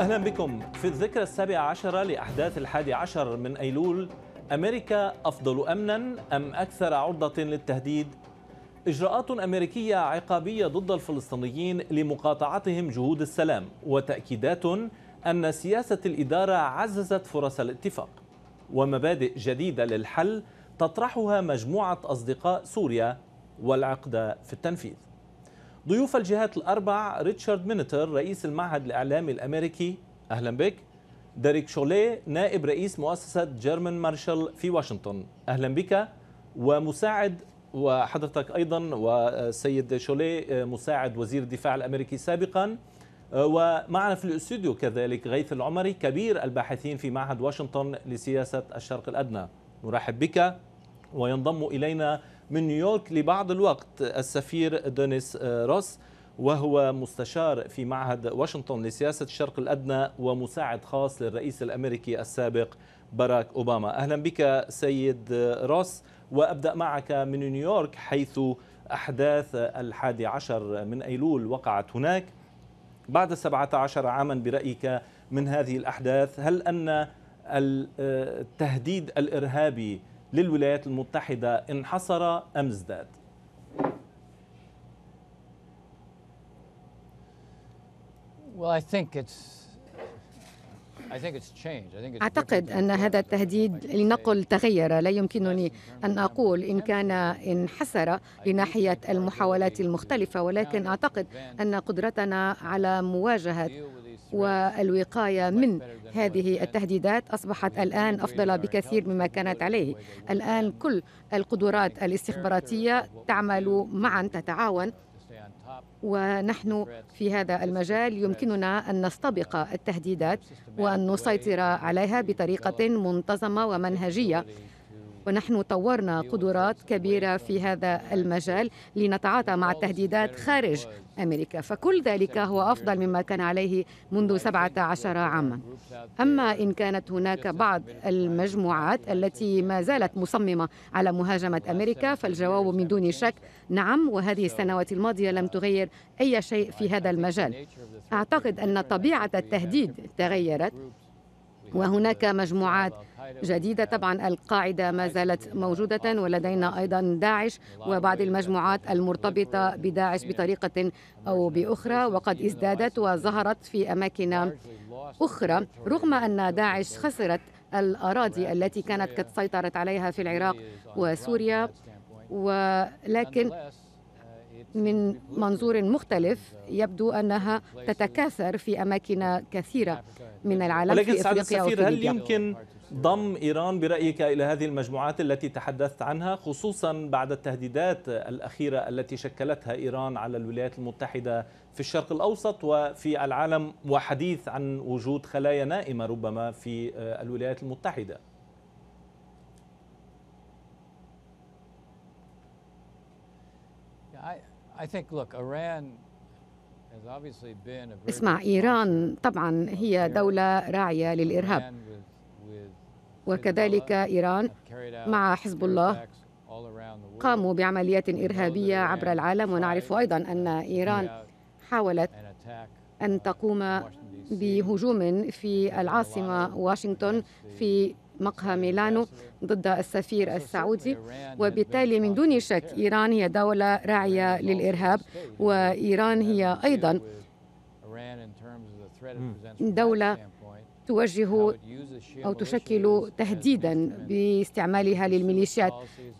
أهلا بكم في الذكرى السابعة عشرة لأحداث الحادي عشر من أيلول أمريكا أفضل أمنا أم أكثر عرضة للتهديد؟ إجراءات أمريكية عقابية ضد الفلسطينيين لمقاطعتهم جهود السلام وتأكيدات أن سياسة الإدارة عززت فرص الاتفاق ومبادئ جديدة للحل تطرحها مجموعة أصدقاء سوريا والعقدة في التنفيذ ضيوف الجهات الأربع ريتشارد مينتر رئيس المعهد الإعلامي الأمريكي أهلا بك داريك شوليه نائب رئيس مؤسسة جيرمان مارشال في واشنطن أهلا بك ومساعد وحضرتك أيضا والسيد شوليه مساعد وزير الدفاع الأمريكي سابقا ومعنا في الاستوديو كذلك غيث العمري كبير الباحثين في معهد واشنطن لسياسة الشرق الأدنى نرحب بك وينضم إلينا من نيويورك لبعض الوقت السفير دونيس آه، روس وهو مستشار في معهد واشنطن لسياسة الشرق الأدنى ومساعد خاص للرئيس الأمريكي السابق باراك أوباما أهلا بك سيد آه، روس وأبدأ معك من نيويورك حيث أحداث الحادي عشر من أيلول وقعت هناك بعد 17 عاما برأيك من هذه الأحداث هل أن آه، التهديد الإرهابي للولايات المتحدة انحصر أم ازداد؟ أعتقد أن هذا التهديد لنقل تغير لا يمكنني أن أقول إن كان انحسر لناحية المحاولات المختلفة ولكن أعتقد أن قدرتنا على مواجهة والوقاية من هذه التهديدات أصبحت الآن أفضل بكثير مما كانت عليه الآن كل القدرات الاستخباراتية تعمل معا تتعاون ونحن في هذا المجال يمكننا أن نستبق التهديدات وأن نسيطر عليها بطريقة منتظمة ومنهجية ونحن طورنا قدرات كبيرة في هذا المجال لنتعاطى مع التهديدات خارج أمريكا فكل ذلك هو أفضل مما كان عليه منذ 17 عاما أما إن كانت هناك بعض المجموعات التي ما زالت مصممة على مهاجمة أمريكا فالجواب من دون شك نعم وهذه السنوات الماضية لم تغير أي شيء في هذا المجال أعتقد أن طبيعة التهديد تغيرت وهناك مجموعات جديدة طبعا القاعدة ما زالت موجودة ولدينا أيضا داعش وبعض المجموعات المرتبطة بداعش بطريقة أو بأخرى وقد ازدادت وظهرت في أماكن أخرى رغم أن داعش خسرت الأراضي التي كانت قد سيطرت عليها في العراق وسوريا ولكن من منظور مختلف يبدو انها تتكاثر في اماكن كثيره من العالم ولكن في افريقيا وفي هل يمكن ضم إيران برأيك إلى هذه المجموعات التي تحدثت عنها خصوصا بعد التهديدات الأخيرة التي شكلتها إيران على الولايات المتحدة في الشرق الأوسط وفي العالم وحديث عن وجود خلايا نائمة ربما في الولايات المتحدة اسمع إيران طبعا هي دولة راعية للإرهاب وكذلك إيران مع حزب الله قاموا بعمليات إرهابية عبر العالم ونعرف أيضا أن إيران حاولت أن تقوم بهجوم في العاصمة واشنطن في مقهى ميلانو ضد السفير السعودي وبالتالي من دون شك إيران هي دولة راعية للإرهاب وإيران هي أيضا دولة توجه أو تشكل تهديدا باستعمالها للميليشيات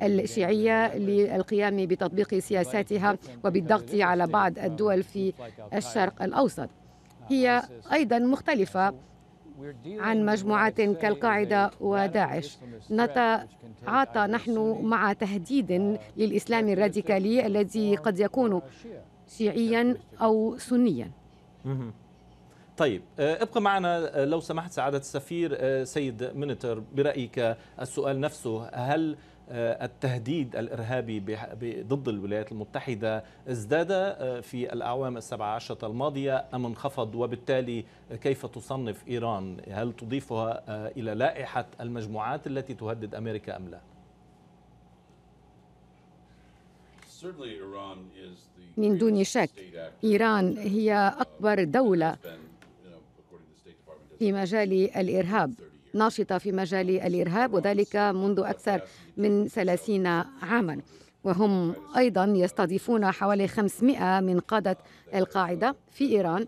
الشيعية للقيام بتطبيق سياساتها وبالضغط على بعض الدول في الشرق الأوسط هي أيضا مختلفة عن مجموعات كالقاعدة وداعش نتعاطى نحن مع تهديد للإسلام الراديكالي الذي قد يكون شيعيا أو سنيا طيب آه، ابقى معنا آه، لو سمحت سعادة السفير آه، سيد منتر برأيك السؤال نفسه هل التهديد الإرهابي ضد الولايات المتحدة ازداد في الأعوام السبعة عشرة الماضية أم انخفض وبالتالي كيف تصنف إيران هل تضيفها إلى لائحة المجموعات التي تهدد أمريكا أم لا؟ من دون شك إيران هي أكبر دولة في مجال الإرهاب ناشطة في مجال الإرهاب وذلك منذ أكثر من 30 عاما وهم أيضا يستضيفون حوالي 500 من قادة القاعدة في إيران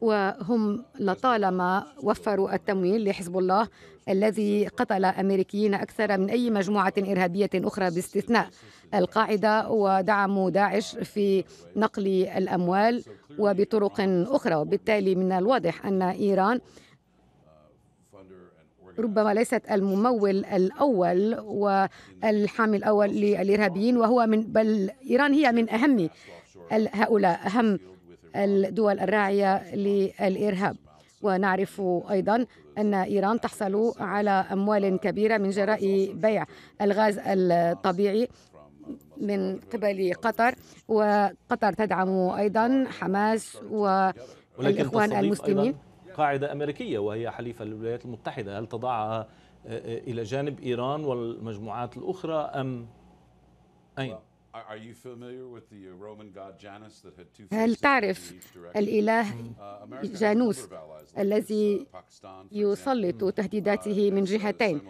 وهم لطالما وفروا التمويل لحزب الله الذي قتل أمريكيين أكثر من أي مجموعة إرهابية أخرى باستثناء القاعده ودعموا داعش في نقل الاموال وبطرق اخرى وبالتالي من الواضح ان ايران ربما ليست الممول الاول والحامي الاول للارهابيين وهو من بل ايران هي من اهم هؤلاء اهم الدول الراعيه للارهاب ونعرف ايضا ان ايران تحصل على اموال كبيره من جراء بيع الغاز الطبيعي من قبل قطر وقطر تدعم أيضا حماس والإخوان المسلمين قاعدة أمريكية وهي حليفة للولايات المتحدة هل تضعها آه، آه، إلى جانب إيران والمجموعات الأخرى أم أين؟ هل تعرف الإله جانوس الذي يسلط تهديداته من جهتين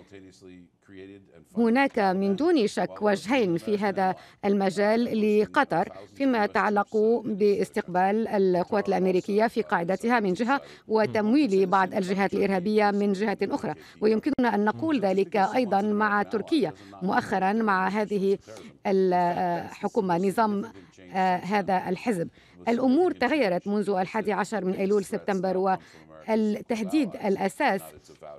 هناك من دون شك وجهين في هذا المجال لقطر فيما يتعلق باستقبال القوات الامريكيه في قاعدتها من جهه وتمويل بعض الجهات الارهابيه من جهه اخرى ويمكننا ان نقول ذلك ايضا مع تركيا مؤخرا مع هذه الحكومه نظام آه، هذا الحزب الامور تغيرت منذ الحادي عشر من ايلول سبتمبر التهديد الأساس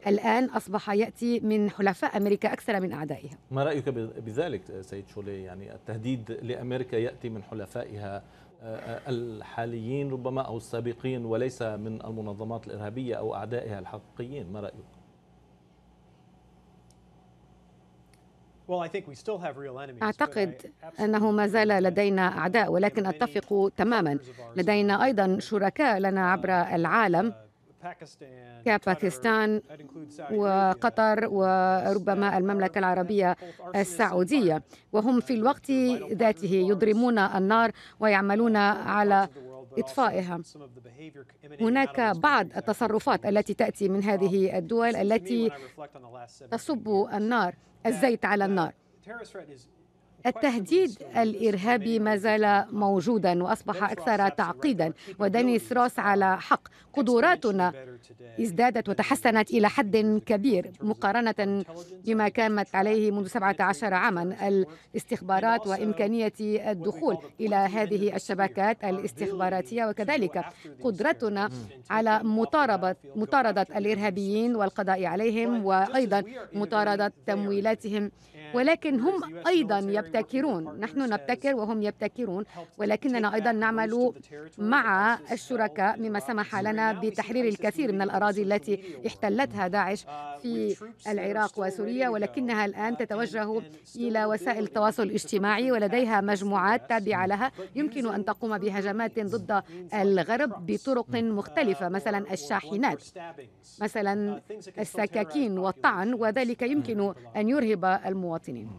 الآن أصبح يأتي من حلفاء أمريكا أكثر من أعدائها ما رأيك بذلك سيد شولي يعني التهديد لأمريكا يأتي من حلفائها آه، آه، الحاليين ربما أو السابقين وليس من المنظمات الإرهابية أو أعدائها الحقيقيين ما رأيك؟ أعتقد أنه ما زال لدينا أعداء ولكن أتفق تماما لدينا أيضا شركاء لنا عبر uh, العالم كباكستان وقطر وربما المملكة العربية السعودية وهم في الوقت ذاته يضرمون النار ويعملون على إطفائها هناك بعض التصرفات التي تأتي من هذه الدول التي تصب النار الزيت على النار التهديد الإرهابي ما زال موجودا وأصبح أكثر تعقيدا ودينيس روس على حق قدراتنا ازدادت وتحسنت إلى حد كبير مقارنة بما كانت عليه منذ 17 عاما الاستخبارات وإمكانية الدخول إلى هذه الشبكات الاستخباراتية وكذلك قدرتنا على مطاربة مطاردة الإرهابيين والقضاء عليهم وأيضا مطاردة تمويلاتهم ولكن هم أيضا يبتكرون نحن نبتكر وهم يبتكرون ولكننا أيضا نعمل مع الشركاء مما سمح لنا بتحرير الكثير من الأراضي التي احتلتها داعش في العراق وسوريا ولكنها الآن تتوجه إلى وسائل التواصل الاجتماعي ولديها مجموعات تابعة لها يمكن أن تقوم بهجمات ضد الغرب بطرق مختلفة مثلا الشاحنات مثلا السكاكين والطعن وذلك يمكن أن يرهب المواطنين المواطنين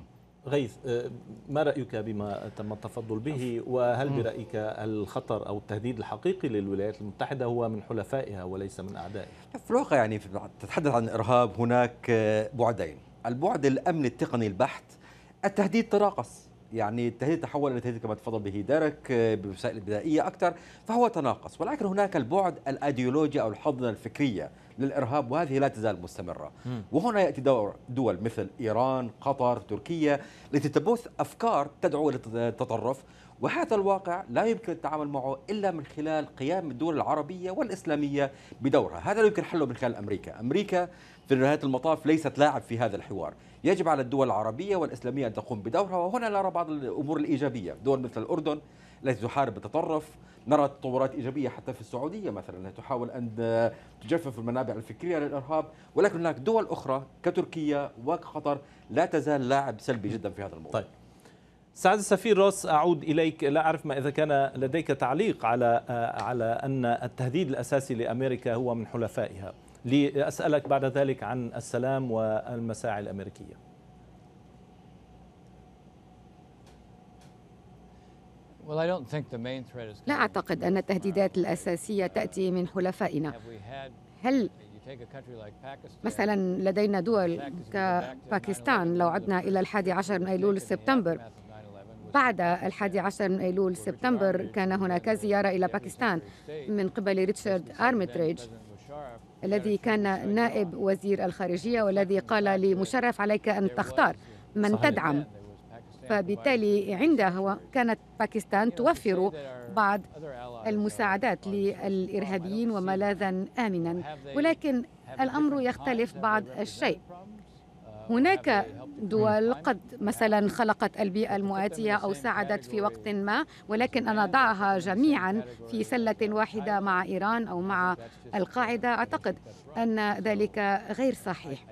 غيث آه، ما رأيك بما تم التفضل به وهل برأيك الخطر أو التهديد الحقيقي للولايات المتحدة هو من حلفائها وليس من أعدائها في الواقع يعني تتحدث عن إرهاب هناك آه، بعدين البعد الأمن التقني البحت التهديد تراقص يعني التهديد تحول الى تهديد كما تفضل به دارك آه، بوسائل بدائيه اكثر فهو تناقص ولكن هناك البعد الايديولوجي او الحضنه الفكريه للإرهاب وهذه لا تزال مستمرة وهنا يأتي دور دول مثل إيران قطر تركيا التي تبث أفكار تدعو إلى التطرف وهذا الواقع لا يمكن التعامل معه الا من خلال قيام الدول العربيه والاسلاميه بدورها، هذا لا يمكن حله من خلال امريكا، امريكا في نهايه المطاف ليست لاعب في هذا الحوار، يجب على الدول العربيه والاسلاميه ان تقوم بدورها وهنا نرى بعض الامور الايجابيه، دول مثل الاردن التي تحارب التطرف نرى تطورات إيجابية حتى في السعودية مثلا تحاول أن تجفف المنابع الفكرية للإرهاب ولكن هناك دول أخرى كتركيا وقطر لا تزال لاعب سلبي جدا في هذا الموضوع طيب. سعد السفير روس اعود اليك لا اعرف ما اذا كان لديك تعليق على على ان التهديد الاساسي لامريكا هو من حلفائها لاسالك بعد ذلك عن السلام والمساعي الامريكيه لا أعتقد أن التهديدات الأساسية تأتي من حلفائنا هل مثلا لدينا دول كباكستان لو عدنا إلى الحادي عشر من أيلول سبتمبر بعد الحادي عشر من أيلول سبتمبر كان هناك زيارة إلى باكستان من قبل ريتشارد أرمتريج الذي كان نائب وزير الخارجية والذي قال لمشرف عليك أن تختار من تدعم فبالتالي عندها كانت باكستان توفر بعض المساعدات للإرهابيين وملاذا آمنا ولكن الأمر يختلف بعض الشيء هناك دول قد مثلا خلقت البيئة المؤاتية أو ساعدت في وقت ما ولكن أن نضعها جميعا في سلة واحدة مع إيران أو مع القاعدة أعتقد أن ذلك غير صحيح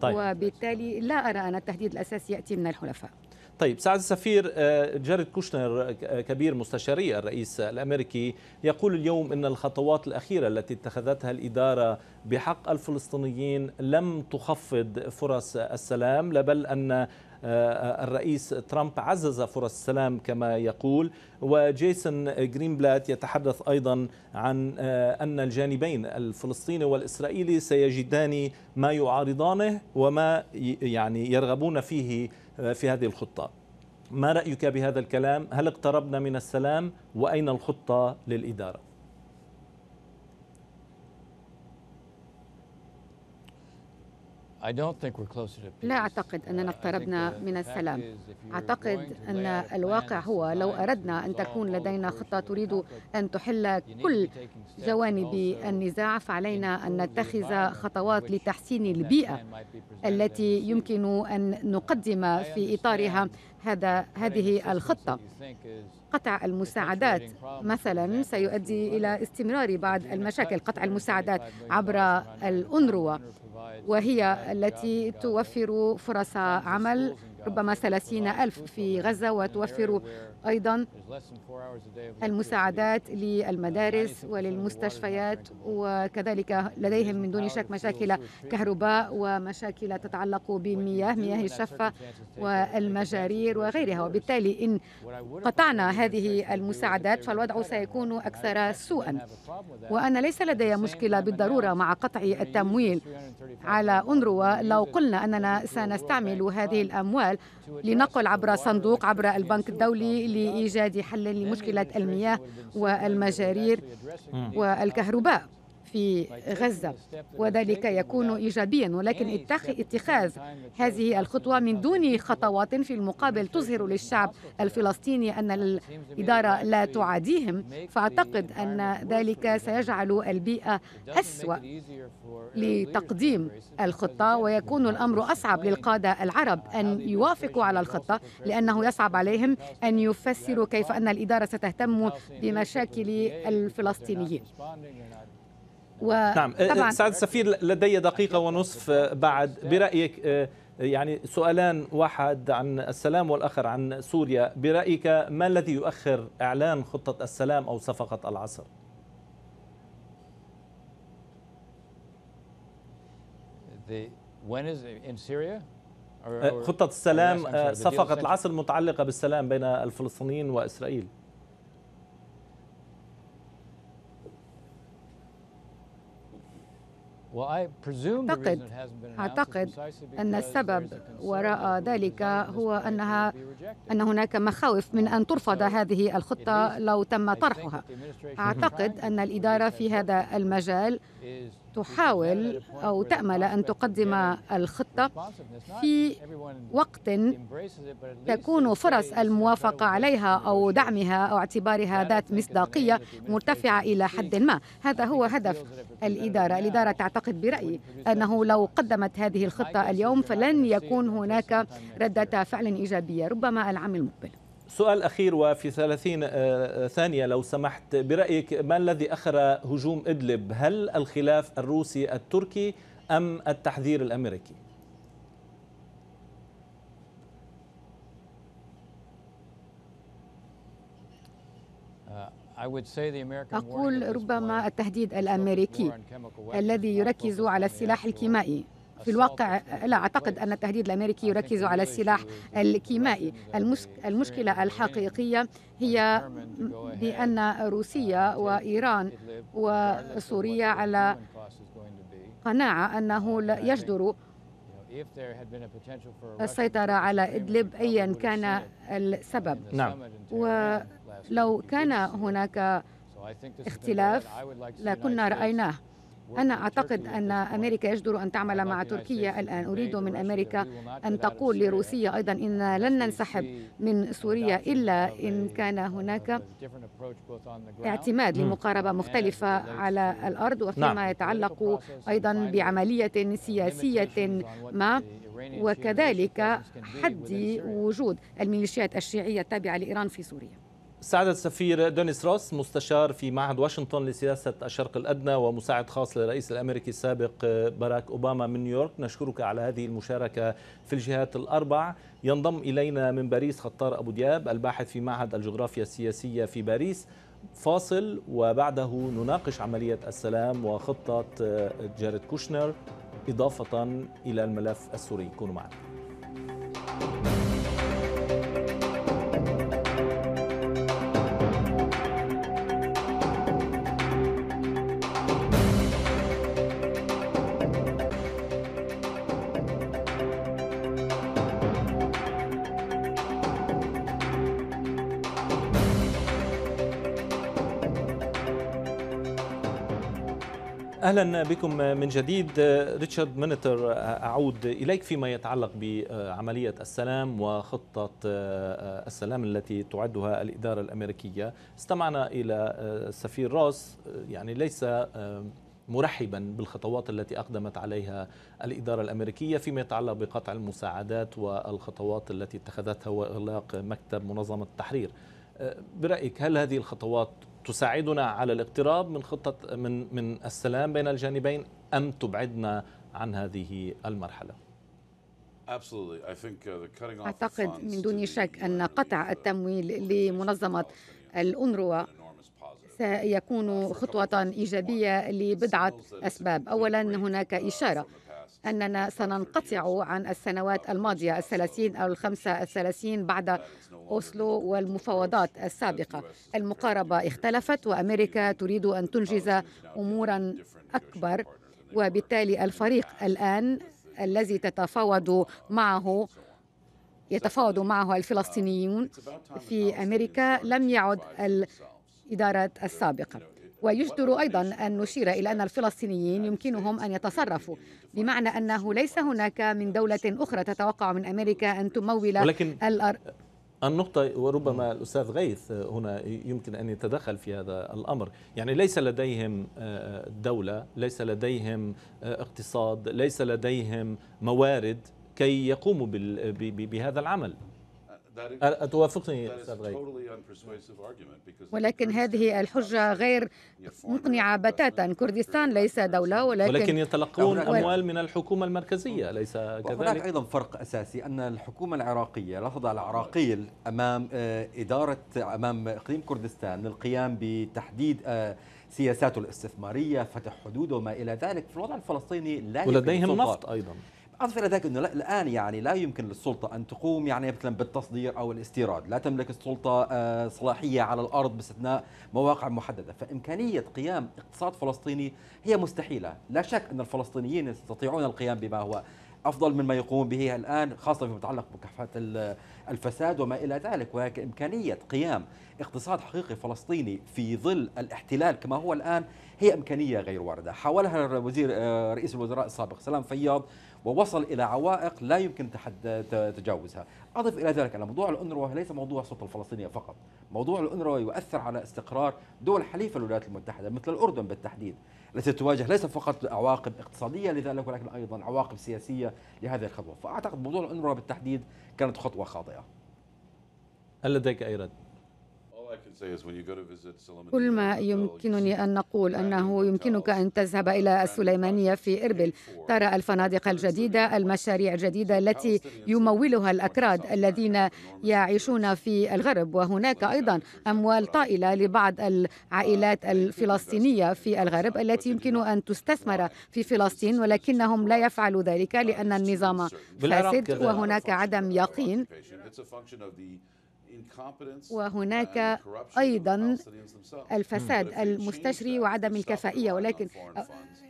طيب. وبالتالي لا أرى أن التهديد الأساسي يأتي من الحلفاء طيب سعد السفير آه، جارد كوشنر آه، آه، كبير مستشاري الرئيس الأمريكي يقول اليوم أن الخطوات الأخيرة التي اتخذتها الإدارة بحق الفلسطينيين لم تخفض فرص السلام لا بل أن الرئيس ترامب عزز فرص السلام كما يقول وجيسون جرينبلات يتحدث أيضا عن أن الجانبين الفلسطيني والإسرائيلي سيجدان ما يعارضانه وما يعني يرغبون فيه آه، في هذه الخطة ما رأيك بهذا الكلام؟ هل اقتربنا من السلام؟ وأين الخطة للإدارة؟ لا أعتقد أننا uh, اقتربنا uh, من السلام أعتقد أن الواقع هو لو أردنا أن تكون لدينا خطة تريد أن تحل كل جوانب النزاع فعلينا أن نتخذ خطوات لتحسين البيئة التي يمكن أن نقدم في إطارها هذا هذه الخطة قطع المساعدات مثلا سيؤدي إلى استمرار بعض المشاكل قطع المساعدات عبر الأنروة وهي التي توفر فرص عمل ربما 30 ألف في غزة وتوفر أيضا المساعدات للمدارس وللمستشفيات وكذلك لديهم من دون شك مشاكل كهرباء ومشاكل تتعلق بمياه مياه الشفة والمجارير وغيرها وبالتالي إن قطعنا هذه المساعدات فالوضع سيكون أكثر سوءا وأنا ليس لدي مشكلة بالضرورة مع قطع التمويل على أنروا لو قلنا أننا سنستعمل هذه الأموال الدول لنقل عبر صندوق عبر البنك الدولي لإيجاد حل لمشكلة المياه والمجارير والكهرباء في غزة وذلك يكون إيجابيا ولكن اتخاذ هذه الخطوة من دون خطوات في المقابل تظهر للشعب الفلسطيني أن الإدارة لا تعاديهم فأعتقد أن ذلك سيجعل البيئة أسوأ لتقديم الخطة ويكون الأمر أصعب للقادة العرب أن يوافقوا على الخطة لأنه يصعب عليهم أن يفسروا كيف أن الإدارة ستهتم بمشاكل الفلسطينيين و... نعم أه، أه، طبعاً. سعد السفير لدي دقيقة ونصف أه، بعد برأيك يعني سؤالان واحد عن السلام والآخر عن سوريا برأيك ما الذي يؤخر إعلان خطة السلام أو صفقة العصر؟ خطة السلام صفقة العصر متعلقة بالسلام بين الفلسطينيين وإسرائيل أعتقد أعتقد أن السبب وراء ذلك هو أنها أن هناك مخاوف من أن ترفض هذه الخطة لو تم طرحها. أعتقد أن الإدارة في هذا المجال تحاول أو تأمل أن تقدم الخطة في وقت تكون فرص الموافقة عليها أو دعمها أو اعتبارها ذات مصداقية مرتفعة إلى حد ما هذا هو هدف الإدارة الإدارة تعتقد برأيي أنه لو قدمت هذه الخطة اليوم فلن يكون هناك ردة فعل إيجابية ربما العام المقبل سؤال أخير وفي 30 آه، آه، ثانية لو سمحت برأيك ما الذي أخر هجوم إدلب هل الخلاف الروسي التركي أم التحذير الأمريكي uh, أقول ربما التهديد الأمريكي الذي يركز على السلاح الكيمائي في الواقع لا أعتقد أن التهديد الأمريكي يركز على السلاح الكيمائي المشكلة الحقيقية هي بأن روسيا وإيران وسوريا على قناعة أنه لا يجدر السيطرة على إدلب أيا كان السبب نعم. ولو كان هناك اختلاف لكنا رأيناه أنا أعتقد أن أمريكا يجدر أن تعمل مع تركيا الآن أريد من أمريكا أن تقول لروسيا أيضا إن لن ننسحب من سوريا إلا إن كان هناك اعتماد لمقاربة مختلفة على الأرض وفيما نعم. يتعلق أيضا بعملية سياسية ما وكذلك حد وجود الميليشيات الشيعية التابعة لإيران في سوريا سعادة السفير دينيس روس مستشار في معهد واشنطن لسياسة الشرق الأدنى ومساعد خاص للرئيس الأمريكي السابق باراك أوباما من نيويورك نشكرك على هذه المشاركة في الجهات الأربع ينضم إلينا من باريس خطار أبو دياب الباحث في معهد الجغرافيا السياسية في باريس فاصل وبعده نناقش عملية السلام وخطة جارد كوشنر إضافة إلى الملف السوري كونوا معنا اهلا بكم من جديد ريتشارد مينتر اعود اليك فيما يتعلق بعمليه السلام وخطه آه، السلام التي تعدها الاداره الامريكيه استمعنا الى السفير آه، روس آه، يعني ليس مرحبا بالخطوات التي اقدمت عليها الاداره الامريكيه فيما يتعلق بقطع المساعدات والخطوات التي اتخذتها واغلاق مكتب منظمه التحرير برايك هل هذه الخطوات تساعدنا على الاقتراب من خطة من من السلام بين الجانبين أم تبعدنا عن هذه المرحلة؟ uh, أعتقد من دون شك أن قطع التمويل لمنظمة الأنروا سيكون خطوة إيجابية لبضعة أسباب أولا هناك uh, إشارة أننا سننقطع عن السنوات الماضية الثلاثين أو الخمسة الثلاثين بعد أوسلو والمفاوضات السابقة المقاربة اختلفت وأمريكا تريد أن تنجز أمورا أكبر وبالتالي الفريق الآن الذي تتفاوض معه يتفاوض معه الفلسطينيون في أمريكا لم يعد الإدارة السابقة ويجدر أيضا أن نشير إلى أن الفلسطينيين يمكنهم أن يتصرفوا بمعنى أنه ليس هناك من دولة أخرى تتوقع من أمريكا أن تمول ولكن الأر... النقطة وربما الأستاذ غيث هنا يمكن أن يتدخل في هذا الأمر يعني ليس لديهم آه، دولة ليس لديهم آه، اقتصاد ليس لديهم موارد كي يقوموا بهذا العمل أتوافقني ولكن هذه الحجة غير مقنعة بتاتا كردستان ليس دولة ولكن ولكن يتلقون أموال من الحكومة المركزية ليس كذلك هناك أيضا فرق أساسي أن الحكومة العراقية تضع العراقيل أمام آه، إدارة أمام إقليم كردستان للقيام بتحديد آه، سياساته الاستثمارية فتح حدوده وما إلى ذلك في الوضع الفلسطيني لا ولديهم نفط أيضا اضف الى ذلك انه الان يعني لا يمكن للسلطه ان تقوم يعني مثلا بالتصدير او الاستيراد، لا تملك السلطه آه، صلاحيه على الارض باستثناء مواقع محدده، فامكانيه قيام اقتصاد فلسطيني هي مستحيله، لا شك ان الفلسطينيين يستطيعون القيام بما هو افضل مما يقومون به الان خاصه فيما يتعلق بمكافحه الفساد وما الى ذلك وهناك امكانيه قيام اقتصاد حقيقي فلسطيني في ظل الاحتلال كما هو الان هي امكانيه غير وارده، حاولها الوزير آه، رئيس الوزراء السابق سلام فياض ووصل إلى عوائق لا يمكن تجاوزها أضف إلى ذلك أن موضوع الانروا ليس موضوع السلطة الفلسطينية فقط موضوع الانروا يؤثر على استقرار دول حليفة الولايات المتحدة مثل الأردن بالتحديد التي تواجه ليس فقط عواقب اقتصادية لذلك ولكن أيضا عواقب سياسية لهذه الخطوة فأعتقد موضوع الانروا بالتحديد كانت خطوة خاطئة هل لديك أي رد؟ كل ما يمكنني أن نقول أنه يمكنك أن تذهب إلى السليمانية في إربل ترى الفنادق الجديدة المشاريع الجديدة التي يمولها الأكراد الذين يعيشون في الغرب وهناك أيضا أموال طائلة لبعض العائلات الفلسطينية في الغرب التي يمكن أن تستثمر في فلسطين ولكنهم لا يفعلوا ذلك لأن النظام فاسد وهناك عدم يقين وهناك أيضا الفساد المستشري وعدم الكفائية ولكن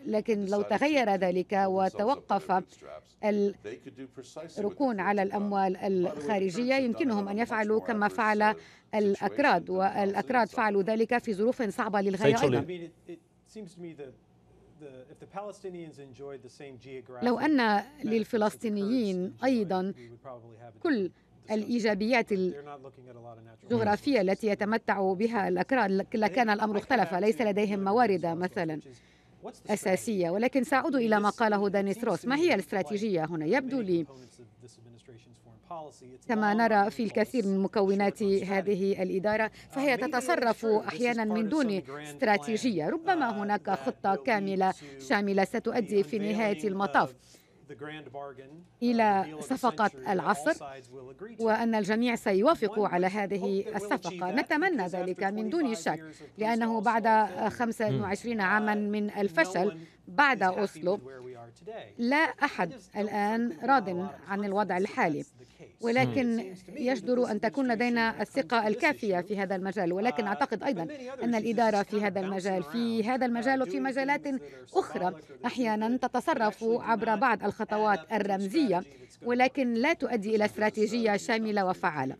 لكن لو تغير ذلك وتوقف الركون على الأموال الخارجية يمكنهم أن يفعلوا كما فعل الأكراد والأكراد فعلوا ذلك في ظروف صعبة للغاية أيضا لو أن للفلسطينيين أيضا كل الإيجابيات الجغرافية التي يتمتع بها الأكراد لكان الأمر اختلف ليس لديهم موارد مثلا أساسية ولكن سأعود إلى ما قاله دانيس روس ما هي الاستراتيجية هنا يبدو لي كما نرى في الكثير من مكونات هذه الإدارة uh, فهي تتصرف أحيانا من دون استراتيجية ربما uh, هناك خطة كاملة شاملة ستؤدي في نهاية المطاف Uh, إلى صفقة العصر وأن الجميع سيوافق على هذه الصفقة نتمنى ذلك من دون شك لأنه بعد 25 hmm. uh, عاما من الفشل بعد أوسلو لا أحد الآن راض عن الوضع الحالي ولكن يجدر أن تكون لدينا الثقة الكافية في هذا المجال uh, ولكن أعتقد أيضا أن الإدارة في هذا المجال في هذا uh, المجال وفي مجالات أخرى أحيانا تتصرف عبر بعض الخطوات الرمزية ولكن لا تؤدي إلى استراتيجية شاملة وفعالة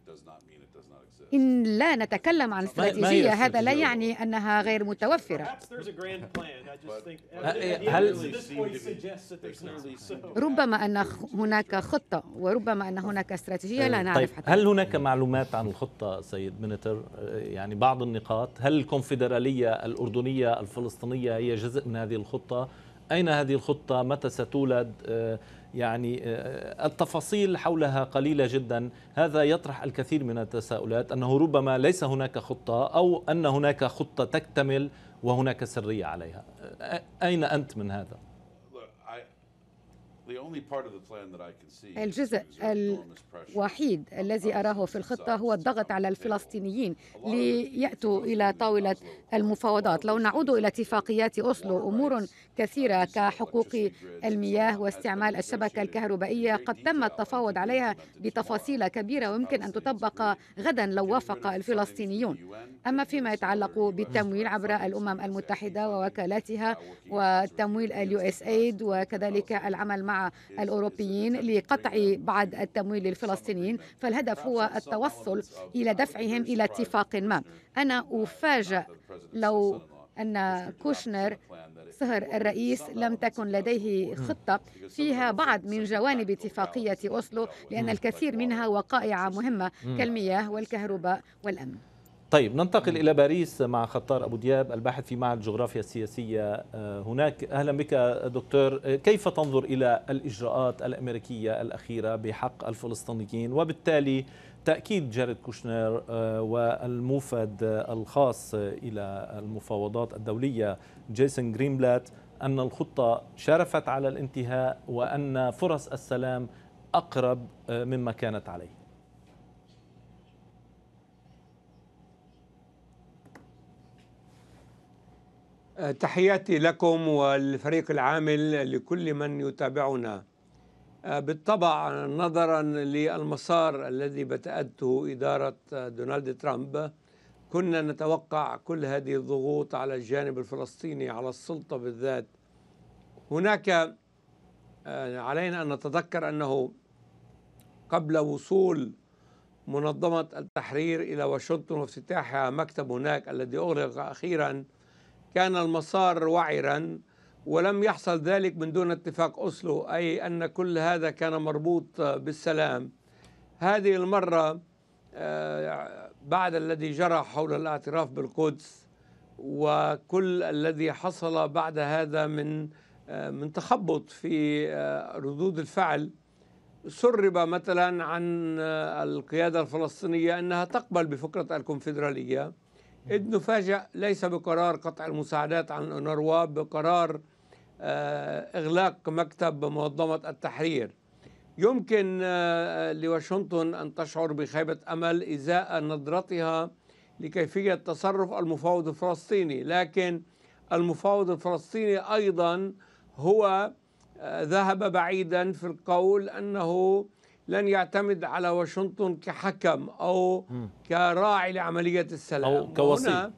إن لا نتكلم عن استراتيجية هذا لا يعني أنها غير متوفرة هل ربما أن هناك خطة وربما أن هناك استراتيجية لا نعرف طيب حتى هل هناك معلومات عن الخطة سيد مينتر يعني بعض النقاط هل الكونفدرالية الأردنية الفلسطينية هي جزء من هذه الخطة أين هذه الخطة متى ستولد آه، يعني آه، التفاصيل حولها قليلة جدا هذا يطرح الكثير من التساؤلات أنه ربما ليس هناك خطة أو أن هناك خطة تكتمل وهناك سرية عليها أين أنت من هذا؟ الجزء الوحيد الذي أراه في الخطة هو الضغط على الفلسطينيين ليأتوا إلى طاولة المفاوضات لو نعود إلى اتفاقيات أوسلو أمور كثيرة كحقوق المياه واستعمال الشبكة الكهربائية قد تم التفاوض عليها بتفاصيل كبيرة ويمكن أن تطبق غدا لو وافق الفلسطينيون أما فيما يتعلق بالتمويل عبر الأمم المتحدة ووكالاتها والتمويل اليو اس إيه ايد وكذلك العمل مع مع الأوروبيين لقطع بعض التمويل للفلسطينيين فالهدف هو التوصل إلى دفعهم إلى اتفاق ما أنا أفاجأ لو أن كوشنر صهر الرئيس لم تكن لديه خطة فيها بعض من جوانب اتفاقية أوسلو لأن الكثير منها وقائع مهمة كالمياه والكهرباء والأمن طيب ننتقل نعم. إلى باريس مع خطار أبو دياب الباحث في معهد الجغرافيا السياسية آه، هناك أهلا بك دكتور آه، كيف تنظر إلى الإجراءات الأمريكية الأخيرة بحق الفلسطينيين وبالتالي تأكيد جارد كوشنر آه، والموفد الخاص إلى المفاوضات الدولية جيسون جرينبلات أن الخطة شرفت على الانتهاء وأن فرص السلام أقرب مما كانت عليه تحياتي لكم والفريق العامل لكل من يتابعنا آه، بالطبع نظرا للمسار الذي بدأته إدارة آه، دونالد ترامب كنا نتوقع كل هذه الضغوط على الجانب الفلسطيني على السلطة بالذات هناك آه، علينا أن نتذكر أنه قبل وصول منظمة التحرير إلى واشنطن وافتتاحها مكتب هناك الذي أغلق أخيراً كان المسار وعرا ولم يحصل ذلك من دون اتفاق أسلو أي أن كل هذا كان مربوط بالسلام هذه المرة آه، بعد الذي جرى حول الاعتراف بالقدس وكل الذي حصل بعد هذا من آه، من تخبط في آه، ردود الفعل سرب مثلا عن القيادة الفلسطينية أنها تقبل بفكرة الكونفدرالية إذ نفاجأ ليس بقرار قطع المساعدات عن أونروا بقرار آه، إغلاق مكتب منظمة التحرير يمكن آه، لواشنطن أن تشعر بخيبة أمل إزاء نظرتها لكيفية تصرف المفاوض الفلسطيني لكن المفاوض الفلسطيني أيضا هو آه، ذهب بعيدا في القول أنه لن يعتمد على واشنطن كحكم أو كراعي لعملية السلام أو كوسيط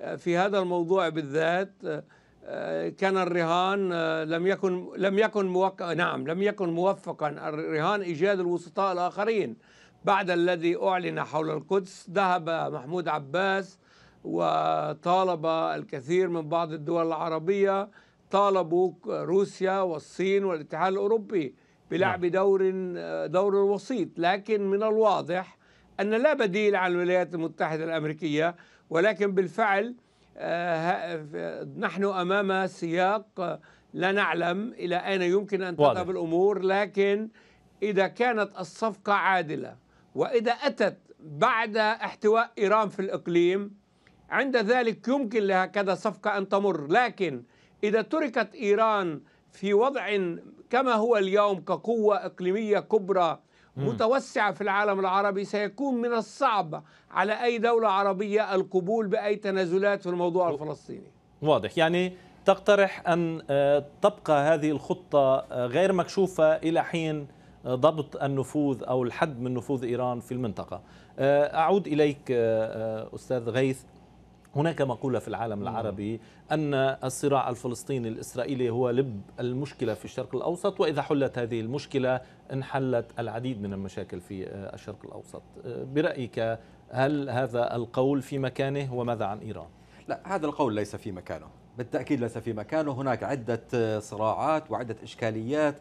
آه، في هذا الموضوع بالذات آه، آه، كان الرهان لم يكن لم يكن موق... نعم لم يكن موفقا الرهان ايجاد الوسطاء الاخرين بعد الذي اعلن حول القدس ذهب محمود عباس وطالب الكثير من بعض الدول العربيه طالبوا روسيا والصين والاتحاد الاوروبي بلعب نعم. دور دور الوسيط لكن من الواضح أن لا بديل عن الولايات المتحدة الأمريكية ولكن بالفعل آه، نحن أمام سياق آه، لا نعلم إلى أين يمكن أن تذهب الأمور لكن إذا كانت الصفقة عادلة وإذا أتت بعد احتواء إيران في الإقليم عند ذلك يمكن لهكذا صفقة أن تمر لكن إذا تركت إيران في وضع كما هو اليوم كقوة إقليمية كبرى متوسعة في العالم العربي سيكون من الصعب على أي دولة عربية القبول بأي تنازلات في الموضوع الفلسطيني واضح يعني تقترح أن آه، تبقى هذه الخطة آه، غير مكشوفة إلى حين آه، ضبط النفوذ أو الحد من نفوذ إيران في المنطقة أعود إليك أستاذ غيث هناك مقولة في العالم العربي أن الصراع الفلسطيني الإسرائيلي هو لب المشكلة في الشرق الأوسط وإذا حلت هذه المشكلة انحلت العديد من المشاكل في آه، الشرق الأوسط آه، برأيك هل هذا القول في مكانه وماذا عن إيران؟ لا هذا القول ليس في مكانه بالتأكيد ليس في مكانه هناك عدة آه، صراعات وعدة إشكاليات